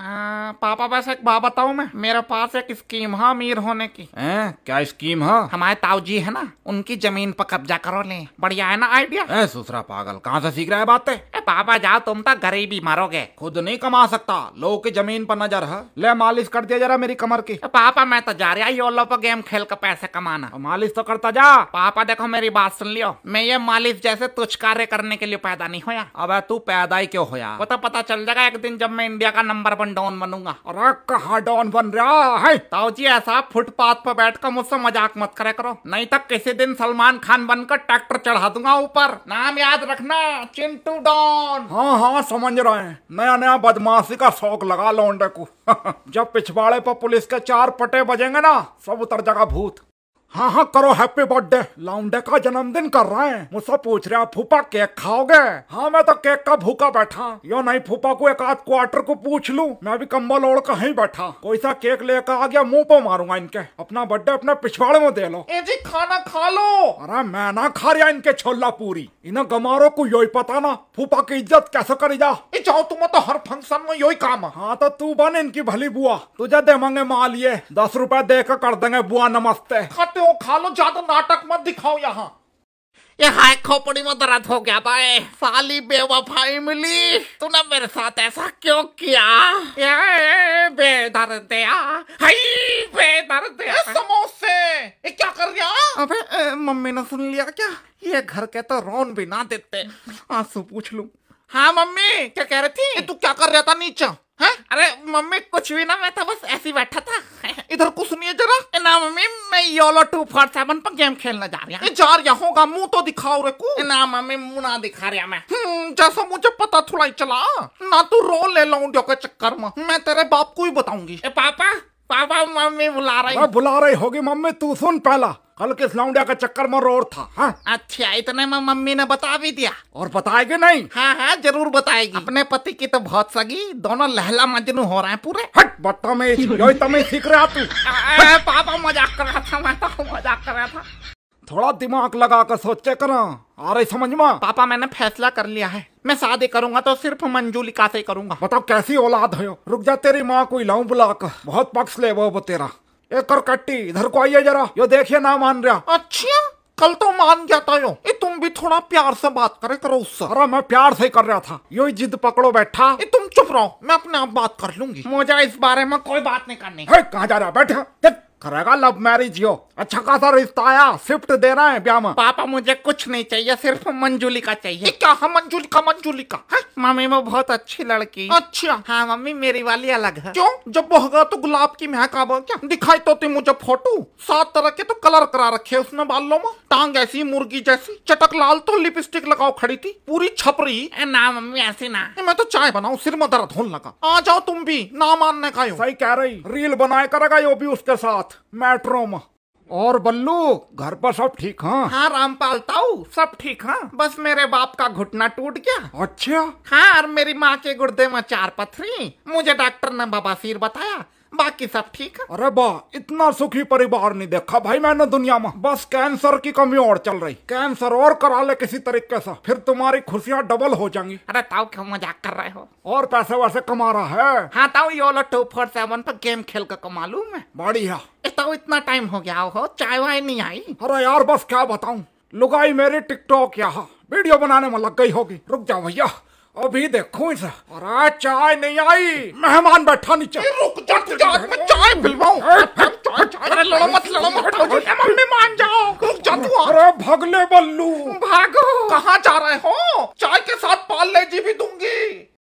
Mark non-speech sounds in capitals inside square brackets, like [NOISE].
Ah. पापा बस एक बात बताऊ मैं मेरे पास एक स्कीम है अमीर होने की ए, क्या स्कीम है हमारे ताऊ जी है ना उनकी जमीन पर कब्जा करो ले बढ़िया है ना आइडिया सुसरा पागल कहाँ से सीख रहा है बातें पापा जाओ तुम तो गरीबी मारोगे खुद नहीं कमा सकता लोगों की जमीन पर नजर है ले मालिश कर दिया जरा मेरी कमर की पापा मैं तो जा रहा योलो पर गेम खेल कर पैसे कमाना मालिश तो करता जा पापा देखो मेरी बात सुन लियो मैं ये मालिश जैसे तुझ कार्य करने के लिए पैदा नहीं होया अब तू पैदा ही क्यों होया वो तो पता चल जाएगा एक दिन जब मैं इंडिया का नंबर वन डॉन बनू बनूंगा अरे कहा डॉन बन रहा है ताऊ जी ऐसा फुटपाथ पर बैठ कर मुझसे मजाक मत करे करो नहीं तो किसी दिन सलमान खान बनकर ट्रैक्टर चढ़ा दूंगा ऊपर नाम याद रखना चिंटू डॉन हाँ हाँ समझ रहे हैं नया नया बदमाशी का शौक लगा लौंडे को [LAUGHS] जब पिछवाड़े पर पुलिस के चार पटे बजेंगे ना सब उतर जाएगा भूत हाँ हाँ करो हैप्पी बर्थडे लाउंडे का जन्मदिन कर रहे हैं मुझसे पूछ रहे आप फूफा केक खाओगे हाँ मैं तो केक का भूखा बैठा यो नहीं फूफा को एक आध क्वार्टर को पूछ लू मैं भी कम्बल ओढ़ ही बैठा कोई सा केक लेकर आ गया मुंह पे मारूंगा इनके अपना बर्थडे अपने पिछवाड़े में दे लो ए जी खाना खा लो अरे मैं ना खा रहा इनके छोला पूरी इन्हें गमारो को यो ही पता ना फूफा की इज्जत कैसे करी जा जाओ तुम तो हर फंक्शन में यो ही काम हाँ तो तू बन इनकी भली बुआ तुझे दे मांगे माल ये दस रूपए दे कर देंगे बुआ नमस्ते सकते हो खा लो ज्यादा नाटक मत दिखाओ यहाँ यहाँ हाय खोपड़ी में दर्द हो गया भाई साली बेवफाई मिली तूने मेरे साथ ऐसा क्यों किया बेदर्द बेदर्दया समोसे ये क्या कर गया अबे ए, मम्मी ने सुन लिया क्या ये घर के तो रोन भी ना देते आंसू पूछ लू हाँ मम्मी क्या कह रही थी तू क्या कर रहा था नीचा अरे मम्मी कुछ भी ना मैं तो बस ऐसे बैठा था इधर कुछ सुनिए जरा ना मम्मी मैं योलो टू फोर सेवन पर गेम खेलने जा रहा जा रहा होगा मुंह तो दिखाओ रे को ना मम्मी मुंह ना दिखा रहा मैं हम्म, जैसा मुझे पता थोड़ा ही चला ना तू रो ले लौंडियों के चक्कर में मैं तेरे बाप को ही बताऊंगी पापा पापा मम्मी बुला रही बुला रही होगी मम्मी तू सुन पहला कल किस लाउंडिया का चक्कर में रोड था हा? अच्छा इतने में मम्मी ने बता भी दिया और बताएगी नहीं हाँ हाँ जरूर बताएगी अपने पति की तो बहुत सगी दोनों लहला मजनू हो रहे हैं पूरे हट बता यही तमें सीख रहे आप पापा मजाक कर रहा था मैं तो मजाक कर रहा था थोड़ा दिमाग लगा कर सोचे करो आ रही समझ में पापा मैंने फैसला कर लिया है मैं शादी करूंगा तो सिर्फ मंजूलिका से करूंगा बताओ कैसी औलाद है रुक जा तेरी माँ को लाऊ बुला कर बहुत पक्ष ले वो तेरा एक और कट्टी इधर को आइए जरा यो देखिए ना मान रहा अच्छा कल तो मान गया था यो ये तुम भी थोड़ा प्यार से बात करे करो उससे अरे मैं प्यार से ही कर रहा था यो जिद पकड़ो बैठा ए, तुम चुप रहो मैं अपने आप बात कर लूंगी मुझे इस बारे में कोई बात नहीं करनी है कहाँ जा रहा बैठा करेगा लव मैरिज यो अच्छा खासा रिश्ता आया शिफ्ट दे रहा है ब्याह में पापा मुझे कुछ नहीं चाहिए सिर्फ मंजुली का चाहिए क्या है मंजुली का मंजुली का हाँ, मम्मी वो बहुत अच्छी लड़की अच्छा हाँ मम्मी मेरी वाली अलग है क्यों जब होगा तो गुलाब की महक आ क्या दिखाई तो थी मुझे फोटो सात तरह के तो कलर करा रखे उसने बालों में टांग ऐसी मुर्गी जैसी चटक लाल तो लिपस्टिक लगाओ खड़ी थी पूरी छपरी ना मम्मी ऐसी ना मैं तो चाय बनाऊ सिर में दर्द होने लगा आ जाओ तुम भी ना मानने का सही कह रही रील बनाए करेगा यो भी उसके साथ साथ मेट्रो में और बल्लू घर पर सब ठीक हाँ हाँ रामपाल ताऊ सब ठीक हाँ बस मेरे बाप का घुटना टूट गया अच्छा हाँ और मेरी माँ के गुर्दे में चार पथरी मुझे डॉक्टर ने बबासीर बताया बाकी सब ठीक है अरे बा इतना सुखी परिवार नहीं देखा भाई मैंने दुनिया में बस कैंसर की कमी और चल रही कैंसर और करा ले किसी तरीके से फिर तुम्हारी खुशियाँ डबल हो जाएंगी अरे ताओ क्यों मजाक कर रहे हो और पैसे वैसे कमा रहा है हाँ ताऊ योलो टू फोर सेवन पर गेम खेल कर कमा लू मैं बढ़िया ताऊ इतना टाइम हो गया हो चाय वाय नहीं आई अरे यार बस क्या बताऊँ लुगाई मेरी टिकटॉक यहाँ वीडियो बनाने में लग गई होगी रुक जाओ भैया अभी देखो इसे अरे चाय नहीं आई मेहमान बैठा नीचे रुक जा तुझे आज मैं चाय पिलवाऊं अरे लड़ो मत लड़ो मत मम्मी मान जाओ रुक जा तू अरे भगले बल्लू भागो कहाँ जा रहे हो